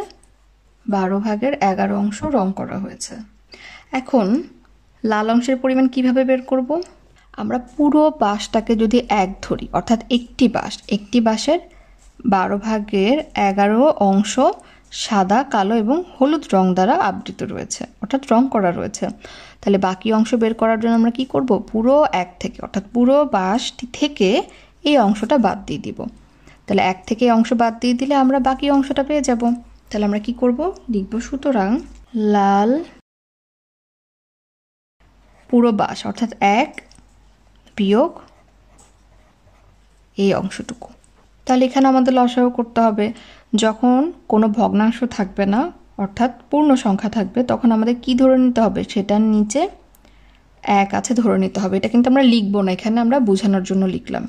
বারো ভাগের এগারো অংশ রং করা হয়েছে এখন লাল অংশের পরিমাণ কিভাবে বের করব আমরা পুরো বাঁশটাকে যদি এক ধরি অর্থাৎ একটি বাঁশ একটি বাঁশের বারো ভাগের এগারো অংশ সাদা কালো এবং হলুদ রং দ্বারা আবৃত রয়েছে অর্থাৎ রং করা রয়েছে তাহলে বাকি অংশ বের করার জন্য আমরা কি করব পুরো এক থেকে অর্থাৎ পুরো বাঁশটি থেকে এই অংশটা বাদ দিয়ে দিব তাহলে এক থেকে অংশ বাদ দিয়ে দিলে আমরা বাকি অংশটা পেয়ে যাব তাহলে আমরা কি করব লিখব সুতরাং লাল পুরো বাস অর্থাৎ এক বিয়োগ এই অংশটুকু তাহলে এখানে আমাদের লসাও করতে হবে যখন কোনো ভগ্নাংশ থাকবে না অর্থাৎ পূর্ণ সংখ্যা থাকবে তখন আমাদের কি ধরে নিতে হবে সেটার নিচে এক আছে ধরে নিতে হবে এটা কিন্তু আমরা লিখবো না এখানে আমরা বোঝানোর জন্য লিখলাম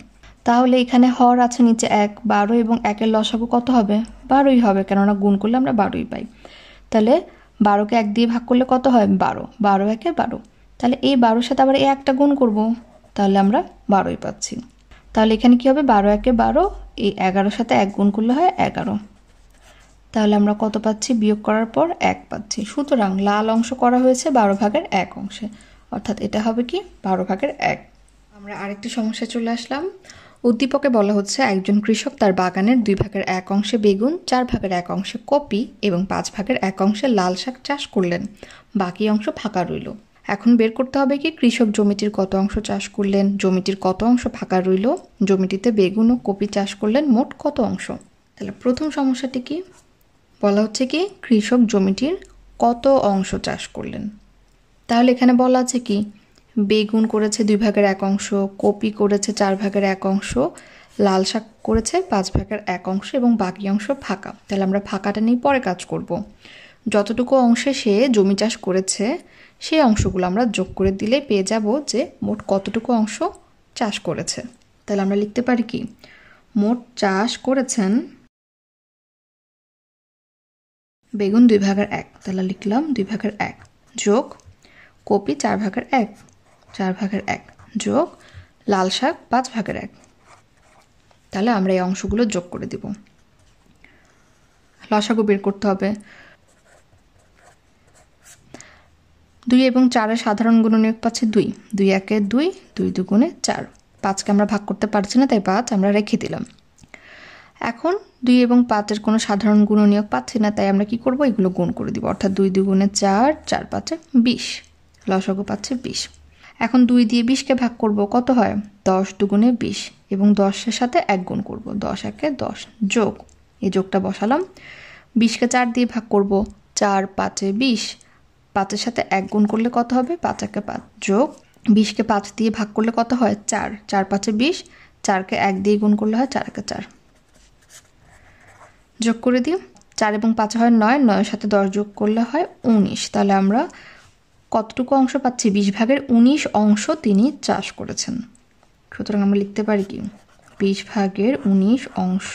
তাহলে এখানে হর আছে নিচে এক বারো এবং একের লসাগু কত হবে বারোই হবে কেননা গুণ করলে আমরা বারোই পাই তাহলে বারোকে এক দিয়ে ভাগ করলে কত হয় বারো বারো একে বারো তাহলে এই বারোর সাথে আবার এই একটা গুণ করব তাহলে আমরা বারোই পাচ্ছি তাহলে এখানে কি হবে বারো একে বারো এই এগারোর সাথে এক গুণ করলে হয় এগারো তাহলে আমরা কত পাচ্ছি বিয়োগ করার পর এক পাচ্ছি সুতরাং লাল অংশ করা হয়েছে বারো ভাগের এক অংশে অর্থাৎ এটা হবে কি বারো ভাগের এক আমরা আরেকটি সমস্যা চলে আসলাম উদ্দীপকে বলা হচ্ছে একজন কৃষক তার বাগানের দুই ভাগের এক অংশে বেগুন চার ভাগের এক অংশে কপি এবং পাঁচ ভাগের এক অংশে লাল শাক চাষ করলেন বাকি অংশ ফাঁকা রইল এখন বের করতে হবে কি কৃষক জমিটির কত অংশ চাষ করলেন জমিটির কত অংশ ফাঁকা রইল জমিটিতে বেগুন ও কপি চাষ করলেন মোট কত অংশ তাহলে প্রথম সমস্যাটি কি বলা হচ্ছে কি কৃষক জমিটির কত অংশ চাষ করলেন তাহলে এখানে বলা আছে কি বেগুন করেছে দুই ভাগের এক অংশ কপি করেছে চার ভাগের এক অংশ লাল শাক করেছে পাঁচ ভাগের এক অংশ এবং বাকি অংশ ফাঁকা তাহলে আমরা ফাঁকাটা নিয়ে পরে কাজ করব যতটুকু অংশে সে জমি চাষ করেছে সেই অংশগুলো আমরা যোগ করে দিলে পেয়ে যাব যে মোট কতটুকু অংশ চাষ করেছে তাহলে আমরা লিখতে পারি কি মোট চাষ করেছেন বেগুন দুই ভাগের এক তাহলে লিখলাম দুই ভাগের এক যোগ কপি চার ভাগের এক চার ভাগের এক যোগ লাল শাক পাঁচ ভাগের এক তাহলে আমরা এই অংশগুলো যোগ করে দিব লসাগু বের করতে হবে দুই এবং চারের সাধারণ গুণনীয়ক পাচ্ছে দুই দুই একে দুই দুই দুগুণে চার পাঁচকে আমরা ভাগ করতে পারছি না তাই পাঁচ আমরা রেখে দিলাম এখন দুই এবং পাঁচের কোনো সাধারণ গুণনীয়ক পাচ্ছি না তাই আমরা কি করব এগুলো গুণ করে দিব অর্থাৎ দুই দুগুণে চার চার পাঁচে বিশ লসগ পাচ্ছে বিশ এখন দুই দিয়ে বিশকে ভাগ করব কত হয় দশ দুগুণে বিশ এবং দশের সাথে এক গুণ করব দশ একে দশ যোগ এই যোগটা বসালাম বিশকে চার দিয়ে ভাগ করব চার পাঁচে বিশ পাঁচের সাথে এক গুণ করলে কত হবে পাঁচাকে পাঁচ যোগ বিশকে পাঁচ দিয়ে ভাগ করলে কত হয় চার চার পাঁচে বিশ চারকে এক দিয়ে গুণ করলে হয় চারকে চার যোগ করে দিই চার এবং পাঁচ হয় নয় নয়ের সাথে দশ যোগ করলে হয় উনিশ তাহলে আমরা কতটুকু অংশ পাচ্ছি বিশ ভাগের উনিশ অংশ তিনি চাষ করেছেন সুতরাং আমরা লিখতে পারি কি বিশ ভাগের উনিশ অংশ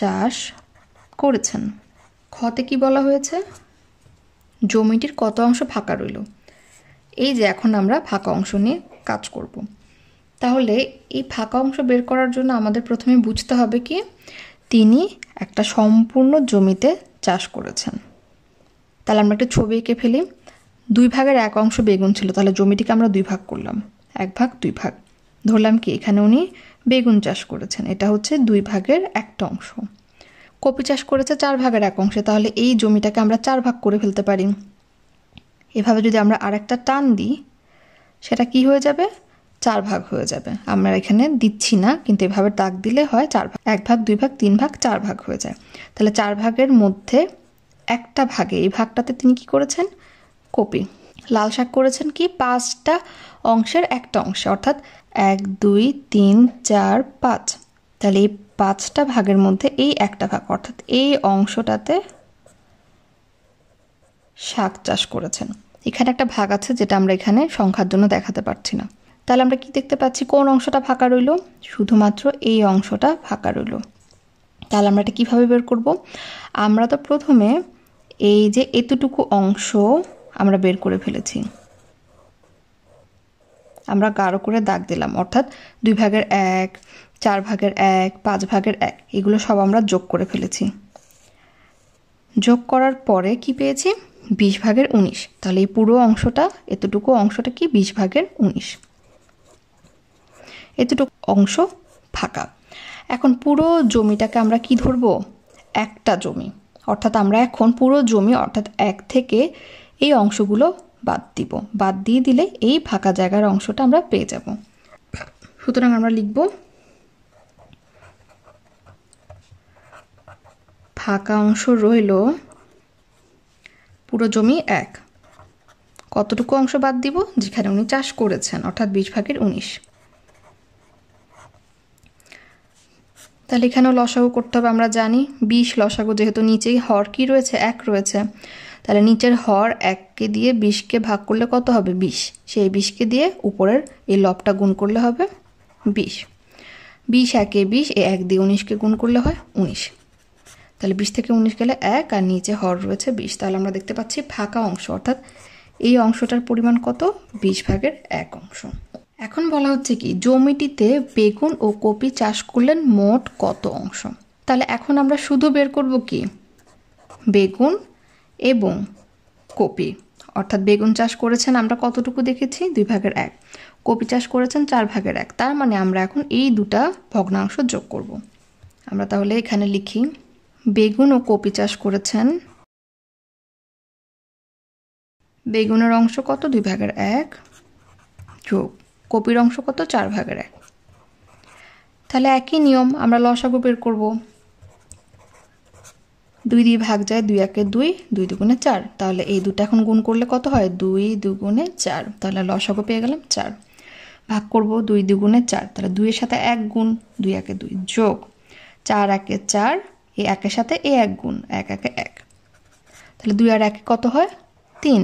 চাষ করেছেন খতে কি বলা হয়েছে জমিটির কত অংশ ফাঁকা রইল এই যে এখন আমরা ফাঁকা অংশ নিয়ে কাজ করব। তাহলে এই ফাঁকা অংশ বের করার জন্য আমাদের প্রথমে বুঝতে হবে কি তিনি একটা সম্পূর্ণ জমিতে চাষ করেছেন তাহলে আমরা একটা ছবি এঁকে ফেলি দুই ভাগের এক অংশ বেগুন ছিল তাহলে জমিটিকে আমরা দুই ভাগ করলাম এক ভাগ দুই ভাগ ধরলাম কি এখানে উনি বেগুন চাষ করেছেন এটা হচ্ছে দুই ভাগের একটা অংশ কপি চাষ করেছে চার ভাগের এক অংশে তাহলে এই জমিটাকে আমরা চার ভাগ করে ফেলতে পারি এভাবে যদি আমরা আরেকটা টান দিই সেটা কি হয়ে যাবে চার ভাগ হয়ে যাবে আমরা এখানে দিচ্ছি না কিন্তু এভাবে দাগ দিলে হয় চার ভাগ এক ভাগ দুই ভাগ তিন ভাগ চার ভাগ হয়ে যায় তাহলে চার ভাগের মধ্যে একটা ভাগে এই ভাগটাতে তিনি কি করেছেন কপি লাল শাক করেছেন কি পাঁচটা অংশের একটা অংশে অর্থাৎ এক দুই তিন চার পাঁচ তাহলে এই পাঁচটা ভাগের মধ্যে এই একটা ভাগ অর্থাৎ এই অংশটাতে শাক চাষ করেছেন এখানে একটা ভাগ আছে যেটা আমরা এখানে সংখ্যার জন্য দেখাতে পারছি না তাহলে আমরা কি দেখতে পাচ্ছি কোন অংশটা ফাঁকা রইল শুধুমাত্র এই অংশটা ফাঁকা রইল তাহলে আমরা এটা কীভাবে বের করব আমরা তো প্রথমে এই যে এতটুকু অংশ আমরা বের করে ফেলেছি আমরা গাঢ় করে দাগ দিলাম অর্থাৎ দুই ভাগের এক চার ভাগের এক পাঁচ ভাগের এক এগুলো সব আমরা যোগ করে ফেলেছি যোগ করার পরে কি পেয়েছি বিশ ভাগের উনিশ তাহলে এই পুরো অংশটা এতটুকু অংশটা কি বিশ ভাগের উনিশ এতটুকু অংশ ফাঁকা এখন পুরো জমিটাকে আমরা কি ধরবো একটা জমি অর্থাৎ আমরা এখন পুরো জমি অর্থাৎ এক থেকে এই অংশগুলো বাদ দিব বাদ দিয়ে দিলে এই ফাঁকা জায়গার অংশটা আমরা পেয়ে যাব সুতরাং আমরা লিখব ফাঁকা অংশ রইল পুরো জমি এক কতটুকু অংশ বাদ দিব যেখানে উনি চাষ করেছেন অর্থাৎ বিশ ভাগের উনিশ তাহলে এখানেও লসাগু করতে হবে আমরা জানি বিশ লসাগু যেহেতু নিচেই হর কি রয়েছে এক রয়েছে তাহলে নিচের হর এককে দিয়ে বিশকে ভাগ করলে কত হবে বিশ সেই বিশকে দিয়ে উপরের এই লবটা গুণ করলে হবে বিশ বিশ একে বিশ এ এক দিয়ে উনিশকে গুণ করলে হয় উনিশ তাহলে বিশ থেকে উনিশ গেলে এক আর নিচে হর রয়েছে বিশ তাহলে আমরা দেখতে পাচ্ছি ফাঁকা অংশ অর্থাৎ এই অংশটার পরিমাণ কত বিশ ভাগের এক অংশ এখন বলা হচ্ছে কি জমিটিতে বেগুন ও কপি চাষ করলেন মোট কত অংশ তাহলে এখন আমরা শুধু বের করব কি বেগুন এবং কপি অর্থাৎ বেগুন চাষ করেছেন আমরা কতটুকু দেখেছি দুই ভাগের এক কপি চাষ করেছেন চার ভাগের এক তার মানে আমরা এখন এই দুটা ভগ্নাংশ যোগ করব আমরা তাহলে এখানে লিখি বেগুন ও কপি চাষ করেছেন বেগুনের অংশ কত দুই ভাগের এক যোগ কপির অংশ কত চার ভাগের এক তাহলে একই নিয়ম আমরা লসাগু বের করবো দুই দিয়ে ভাগ যায় দুই একে দুই দুই দুগুণে চার তাহলে এই দুটো এখন গুণ করলে কত হয় দুই দুগুণে চার তাহলে লসাগু পেয়ে গেলাম চার ভাগ করব দুই দুগুণে চার তাহলে দুইয়ের সাথে এক গুণ দুই একে দুই যোগ চার একে চার এ একের সাথে এ এক গুণ এক একে এক তাহলে দুই আর একে কত হয় তিন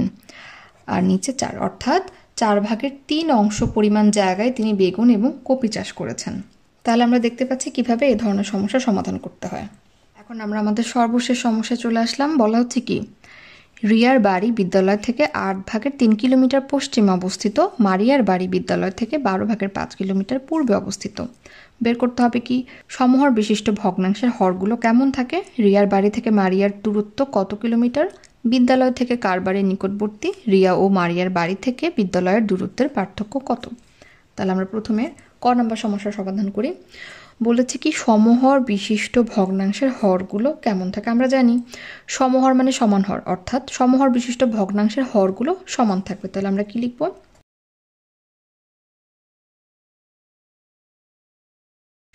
আর নিচে চার অর্থাৎ চার ভাগের তিন অংশ পরিমাণ জায়গায় তিনি বেগুন এবং কপি চাষ করেছেন তাহলে আমরা দেখতে পাচ্ছি কিভাবে এ ধরনের সমস্যা সমাধান করতে হয় এখন আমরা আমাদের সর্বশেষ সমস্যায় চলে আসলাম বলা হচ্ছে কি রিয়ার বাড়ি বিদ্যালয় থেকে আট ভাগের তিন কিলোমিটার পশ্চিমে অবস্থিত মারিয়ার বাড়ি বিদ্যালয় থেকে বারো ভাগের পাঁচ কিলোমিটার পূর্বে অবস্থিত বের করতে হবে কি সমহর বিশিষ্ট ভগ্নাংশের হরগুলো কেমন থাকে রিয়ার বাড়ি থেকে মারিয়ার দূরত্ব কত কিলোমিটার বিদ্যালয় থেকে কার বাড়ির নিকটবর্তী রিয়া ও মারিয়ার বাড়ি থেকে বিদ্যালয়ের দূরত্বের পার্থক্য কত তাহলে আমরা প্রথমে ক নম্বর সমস্যার সমাধান করি বলেছে কি সমহর বিশিষ্ট ভগ্নাংশের হরগুলো কেমন থাকে আমরা জানি সমহর মানে সমান হর অর্থাৎ সমহর বিশিষ্ট ভগ্নাংশের হরগুলো সমান থাকবে তাহলে আমরা কি লিখবো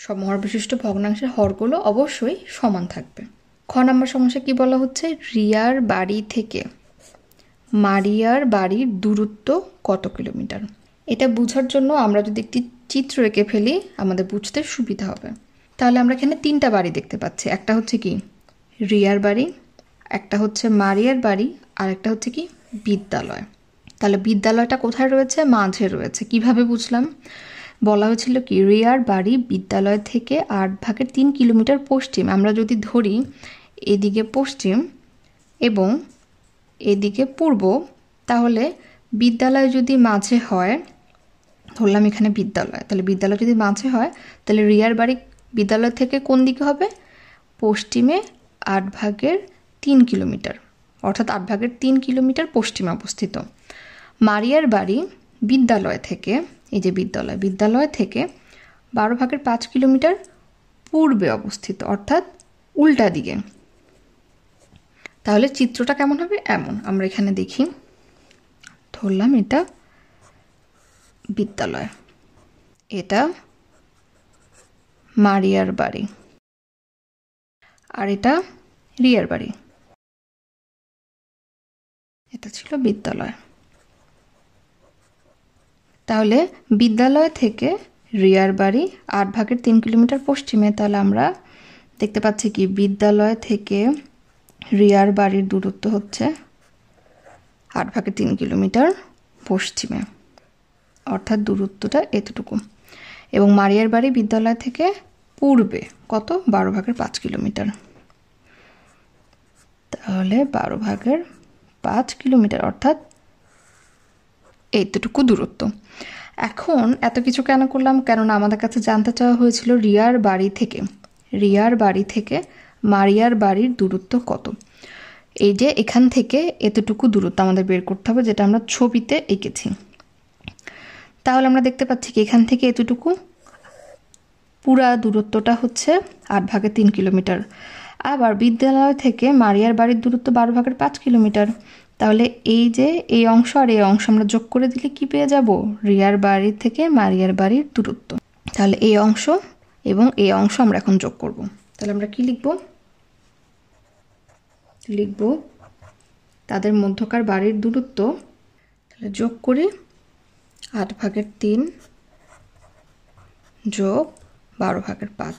সমহর বিশিষ্ট ভগ্নাংশের হরগুলো অবশ্যই সমান থাকবে খ নম্বর সমস্যা কি বলা হচ্ছে রিয়ার বাড়ি থেকে মারিয়ার বাড়ির দূরত্ব কত কিলোমিটার এটা বুঝার জন্য আমরা যদি একটি চিত্র এঁকে ফেলি আমাদের বুঝতে সুবিধা হবে তাহলে আমরা এখানে তিনটা বাড়ি দেখতে পাচ্ছি একটা হচ্ছে কি রিয়ার বাড়ি একটা হচ্ছে মারিয়ার বাড়ি আর একটা হচ্ছে কি বিদ্যালয় তাহলে বিদ্যালয়টা কোথায় রয়েছে মাঝে রয়েছে কিভাবে বুঝলাম বলা হয়েছিল কি রিয়ার বাড়ি বিদ্যালয় থেকে আট ভাগের তিন কিলোমিটার পশ্চিম আমরা যদি ধরি এদিকে পশ্চিম এবং এদিকে পূর্ব তাহলে বিদ্যালয় যদি মাঝে হয় ধরলাম এখানে বিদ্যালয় তাহলে বিদ্যালয় যদি মাঝে হয় তাহলে রিয়ার বাড়ি বিদ্যালয় থেকে কোন দিকে হবে পশ্চিমে আট ভাগের তিন কিলোমিটার অর্থাৎ আট ভাগের তিন কিলোমিটার পশ্চিমে অবস্থিত মারিয়ার বাড়ি বিদ্যালয় থেকে এই যে বিদ্যালয় বিদ্যালয় থেকে বারো ভাগের পাঁচ কিলোমিটার পূর্বে অবস্থিত অর্থাৎ উল্টা দিকে তাহলে চিত্রটা কেমন হবে এমন আমরা এখানে দেখি ধরলাম এটা বিদ্যালয় এটা মারিয়ার বাড়ি আর এটা রিয়ার বাড়ি এটা ছিল বিদ্যালয় তাহলে বিদ্যালয় থেকে রিয়ার বাড়ি আট ভাগের তিন কিলোমিটার পশ্চিমে তাহলে আমরা দেখতে পাচ্ছি কি বিদ্যালয় থেকে রিয়ার বাড়ির দূরত্ব হচ্ছে আট ভাগের তিন কিলোমিটার পশ্চিমে অর্থাৎ দূরত্বটা এতটুকু এবং মারিয়ার বাড়ি বিদ্যালয় থেকে পূর্বে কত বারো ভাগের পাঁচ কিলোমিটার তাহলে বারো ভাগের পাঁচ কিলোমিটার অর্থাৎ এতটুকু দূরত্ব এখন এত কিছু কেন করলাম কেননা আমাদের কাছে জানতে চাওয়া হয়েছিল রিয়ার বাড়ি থেকে রিয়ার বাড়ি থেকে মারিয়ার বাড়ির দূরত্ব কত এই যে এখান থেকে এতটুকু দূরত্ব আমাদের বের করতে হবে যেটা আমরা ছবিতে এঁকেছি তাহলে আমরা দেখতে পাচ্ছি কি এখান থেকে এতটুকু পুরা দূরত্বটা হচ্ছে আট ভাগে তিন কিলোমিটার আবার বিদ্যালয় থেকে মারিয়ার বাড়ির দূরত্ব বারো ভাগের পাঁচ কিলোমিটার তাহলে এই যে এই অংশ আর এই অংশ আমরা যোগ করে দিলে কি পেয়ে যাব রিয়ার বাড়ি থেকে মারিয়ার বাড়ির দূরত্ব তাহলে এই অংশ এবং এই অংশ আমরা এখন যোগ করব তাহলে আমরা কি লিখব লিখব তাদের মধ্যকার বাড়ির দূরত্ব তাহলে যোগ করি আট ভাগের তিন যোগ বারো ভাগের পাঁচ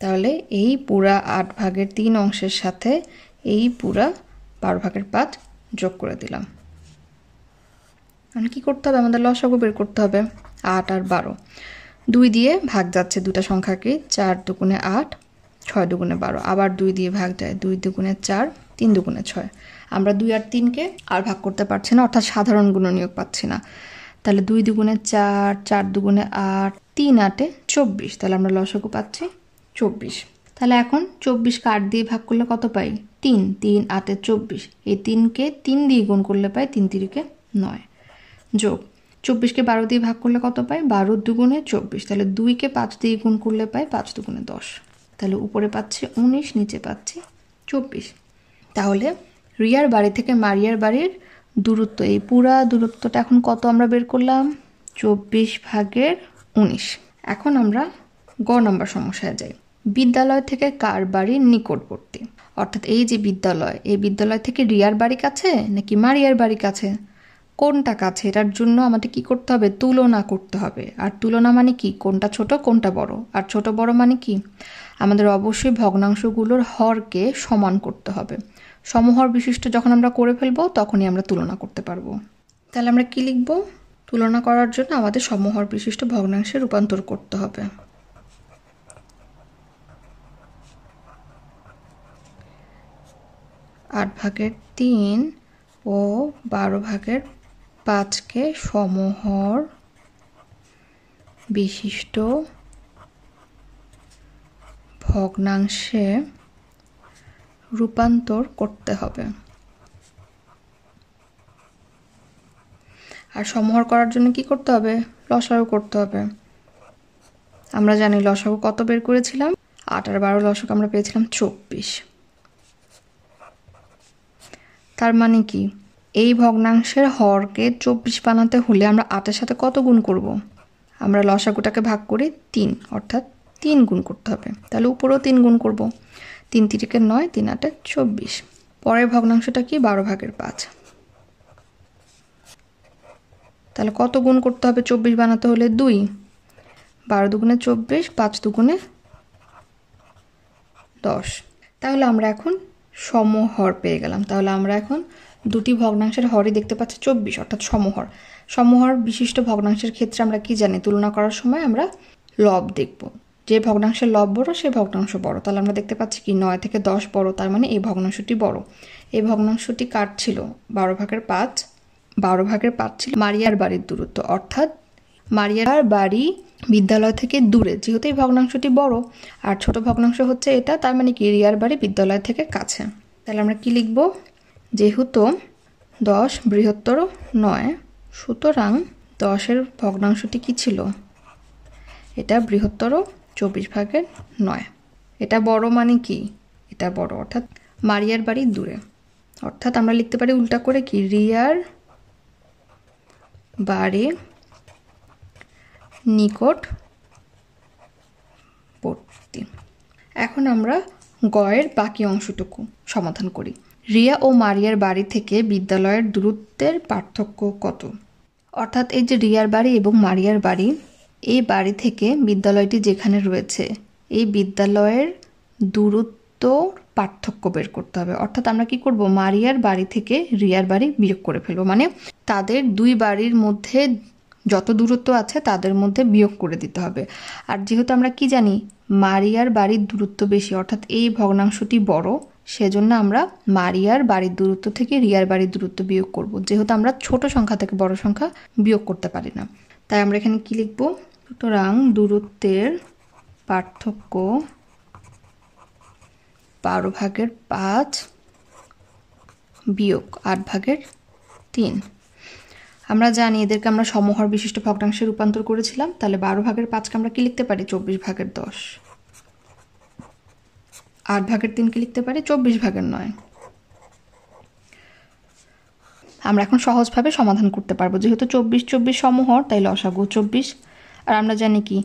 তাহলে এই পুরা আট ভাগের তিন অংশের সাথে এই পুরা বারো ভাগের পাঁচ যোগ করে দিলাম কারণ মানে কী করতে হবে আমাদের লসাগু বের করতে হবে আট আর বারো দুই দিয়ে ভাগ যাচ্ছে দুটা সংখ্যাকে চার দুগুণে আট ছয় দুগুণে বারো আবার দুই দিয়ে ভাগ যায় দুই দুগুণে চার তিন দুগুণে ছয় আমরা দুই আর তিনকে আর ভাগ করতে পারছি না অর্থাৎ সাধারণ গুণনীয়ক পাচ্ছি না তাহলে দুই দুগুণে চার চার দুগুণে আট তিন আটে চব্বিশ তাহলে আমরা লসকু পাচ্ছি চব্বিশ তাহলে এখন চব্বিশকে আট দিয়ে ভাগ করলে কত পাই তিন তিন আটে চব্বিশ এই তিনকে তিন দিয়ে গুণ করলে পাই তিন তিরিকে নয় যোগ চব্বিশকে বারো দিয়ে ভাগ করলে কত পাই বারো দুগুণে চব্বিশ তাহলে দুইকে পাঁচ দিয়ে গুণ করলে পাই পাঁচ দুগুণে দশ তাহলে উপরে পাচ্ছি উনিশ নিচে পাচ্ছি চব্বিশ তাহলে রিয়ার বাড়ি থেকে মারিয়ার বাড়ির দূরত্ব এই পুরা দূরত্বটা এখন কত আমরা বের করলাম চব্বিশ ভাগের উনিশ এখন আমরা গ নম্বর সমস্যায় যাই বিদ্যালয় থেকে কার বাড়ির নিকটবর্তী অর্থাৎ এই যে বিদ্যালয় এই বিদ্যালয় থেকে রিয়ার বাড়ি কাছে নাকি মারিয়ার বাড়ি কাছে কোনটা কাছে এটার জন্য আমাদের কি করতে হবে তুলনা করতে হবে আর তুলনা মানে কি কোনটা ছোট কোনটা বড় আর ছোট বড় মানে কি আমাদের অবশ্যই ভগ্নাংশগুলোর হরকে সমান করতে হবে সমহর বিশিষ্ট যখন আমরা করে ফেলবো তখনই আমরা তুলনা করতে পারবো তাহলে আমরা কি লিখব তুলনা করার জন্য আমাদের সমহর বিশিষ্ট ভগ্নাংশে রূপান্তর করতে হবে আট ভাগের তিন ও বারো ভাগের পাঁচকে সমহর বিশিষ্ট ভগ্নাংশে রূপান্তর করতে হবে আর সমহর করার জন্য কি করতে হবে লসাগু করতে হবে আমরা জানি লসাগু কত বের করেছিলাম আট আর বারো লসক আমরা পেয়েছিলাম চব্বিশ তার মানে কি এই ভগ্নাংশের হরকে চব্বিশ বানাতে হলে আমরা আটের সাথে কত গুণ করব। আমরা লসাগুটাকে ভাগ করে তিন অর্থাৎ তিন গুণ করতে হবে তাহলে উপরেও তিন গুণ করব তিন তিরিকে নয় তিন আটে চব্বিশ পরের ভগ্নাংশটা কি বারো ভাগের পাঁচ তাহলে কত গুণ করতে হবে চব্বিশ বানাতে হলে দুই বারো দুগুণে চব্বিশ পাঁচ দুগুণে দশ তাহলে আমরা এখন সমহর পেয়ে গেলাম তাহলে আমরা এখন দুটি ভগ্নাংশের হরই দেখতে পাচ্ছি চব্বিশ অর্থাৎ সমহর সমহর বিশিষ্ট ভগ্নাংশের ক্ষেত্রে আমরা কি জানি তুলনা করার সময় আমরা লব দেখব যে ভগ্নাংশের লব বড় সেই ভগ্নাংশ বড় তাহলে আমরা দেখতে পাচ্ছি কি নয় থেকে দশ বড় তার মানে এই ভগ্নাংশটি বড় এই ভগ্নাংশটি কার ছিল বারো ভাগের পাঁচ বারো ভাগের পাঁচ ছিল মারিয়ার বাড়ির দূরত্ব অর্থাৎ মারিয়ার বাড়ি বিদ্যালয় থেকে দূরে যেহেতু এই ভগ্নাংশটি বড় আর ছোট ভগ্নাংশ হচ্ছে এটা তার মানে কি রিয়ার বাড়ি বিদ্যালয় থেকে কাছে তাহলে আমরা কি লিখব যেহেতু দশ বৃহত্তর নয় সুতরাং দশের ভগ্নাংশটি কি ছিল এটা বৃহত্তর চব্বিশ ভাগের নয় এটা বড় মানে কি এটা বড় অর্থাৎ মারিয়ার বাড়ি দূরে অর্থাৎ আমরা লিখতে পারি উল্টা করে কি রিয়ার বাড়ি নিকট পড়তি এখন আমরা গয়ের বাকি অংশটুকু সমাধান করি রিয়া ও মারিয়ার বাড়ি থেকে বিদ্যালয়ের দূরত্বের পার্থক্য কত অর্থাৎ এই যে রিয়ার বাড়ি এবং মারিয়ার বাড়ি এই বাড়ি থেকে বিদ্যালয়টি যেখানে রয়েছে এই বিদ্যালয়ের দূরত্ব পার্থক্য বের করতে হবে অর্থাৎ আমরা কি করব মারিয়ার বাড়ি থেকে রিয়ার বাড়ি বিয়োগ করে ফেলবো মানে তাদের দুই বাড়ির মধ্যে যত দূরত্ব আছে তাদের মধ্যে বিয়োগ করে দিতে হবে আর যেহেতু আমরা কি জানি মারিয়ার বাড়ির দূরত্ব বেশি অর্থাৎ এই ভগ্নাংশটি বড় সেজন্য আমরা মারিয়ার বাড়ির দূরত্ব থেকে রিয়ার বাড়ির দূরত্ব বিয়োগ করব যেহেতু আমরা ছোট সংখ্যা থেকে বড় সংখ্যা বিয়োগ করতে পারি না তাই আমরা এখানে কি লিখবো সুতরাং দূরত্বের পার্থক্য বারো ভাগের পাঁচ বিয়োগ আট ভাগের তিন আমরা জানি এদেরকে আমরা সমহর বিশিষ্ট ভগ্নাংশে রূপান্তর করেছিলাম তাহলে বারো ভাগের পাঁচকে আমরা কি লিখতে পারি চব্বিশ ভাগের দশ আট ভাগের তিনকে লিখতে পারি চব্বিশ ভাগের নয় আমরা এখন সহজভাবে সমাধান করতে পারবো যেহেতু চব্বিশ চব্বিশ সমহর তাই লসাগু চব্বিশ আর আমরা জানি কি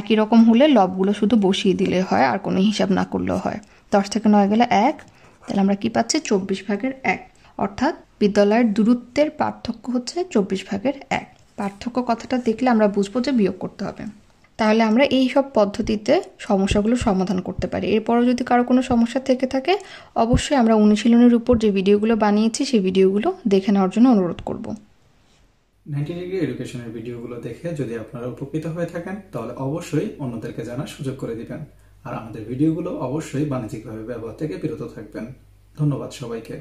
একই রকম হলে লবগুলো শুধু বসিয়ে দিলে হয় আর কোনো হিসাব না করলেও হয় দশ থেকে নয় গেলে এক তাহলে আমরা কি পাচ্ছি চব্বিশ ভাগের এক অর্থাৎ বিদ্যালয়ের দূরত্বের পার্থক্য হচ্ছে চব্বিশ ভাগের এক পার্থক্য কথাটা দেখলে আমরা বুঝবো যে বিয়োগ করতে হবে তাহলে আমরা এই সব পদ্ধতিতে সমস্যাগুলো সমাধান করতে পারি এরপরও যদি কারো কোনো সমস্যা থেকে থাকে অবশ্যই আমরা অনুশীলনের উপর যে ভিডিওগুলো বানিয়েছি সেই ভিডিওগুলো দেখে নেওয়ার জন্য অনুরোধ করবো নাইনটি ডিগ্রি এডুকেশনের ভিডিওগুলো দেখে যদি আপনারা উপকৃত হয়ে থাকেন তাহলে অবশ্যই অন্যদেরকে জানার সুযোগ করে দিবেন আর আমাদের ভিডিওগুলো অবশ্যই বাণিজ্যিকভাবে ব্যবহার থেকে বিরত থাকবেন ধন্যবাদ সবাইকে